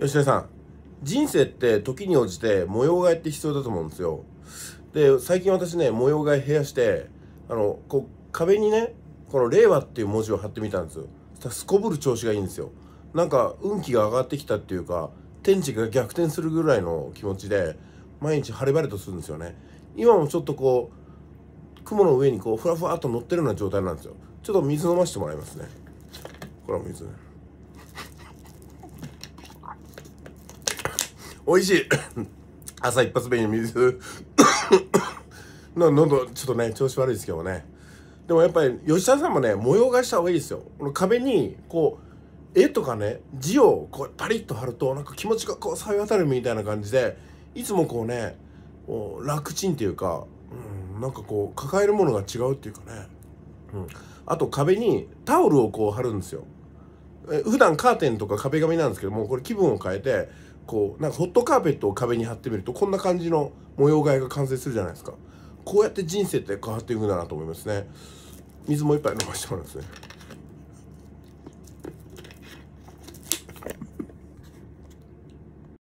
吉田さん人生って時に応じて模様替えって必要だと思うんですよで最近私ね模様替え部屋してあのこう壁にねこの「令和」っていう文字を貼ってみたんですよすこぶる調子がいいんですよなんか運気が上がってきたっていうか天地が逆転するぐらいの気持ちで毎日晴れ晴れとするんですよね今もちょっとこう雲の上にこうふわふわっと乗ってるような状態なんですよちょっと水飲ませてもらいますねこれは水ね美味しい 朝一発目に水の 喉ちょっとね調子悪いですけどねでもやっぱり吉田さんもね模様替えした方がいいですよこの壁にこう絵とかね字をこうパリッと貼るとなんか気持ちがこうさえ渡るみたいな感じでいつもこうねこう楽ちんっていうか、うん、なんかこう抱えるものが違うっていうかね、うん、あと壁にタオルをこう貼るんですよえ普段カーテンとか壁紙なんですけどもこれ気分を変えてこうなんかホットカーペットを壁に貼ってみるとこんな感じの模様替えが完成するじゃないですかこうやって人生って変わっていくんだなと思いますね水もいっぱい飲ませてもらすね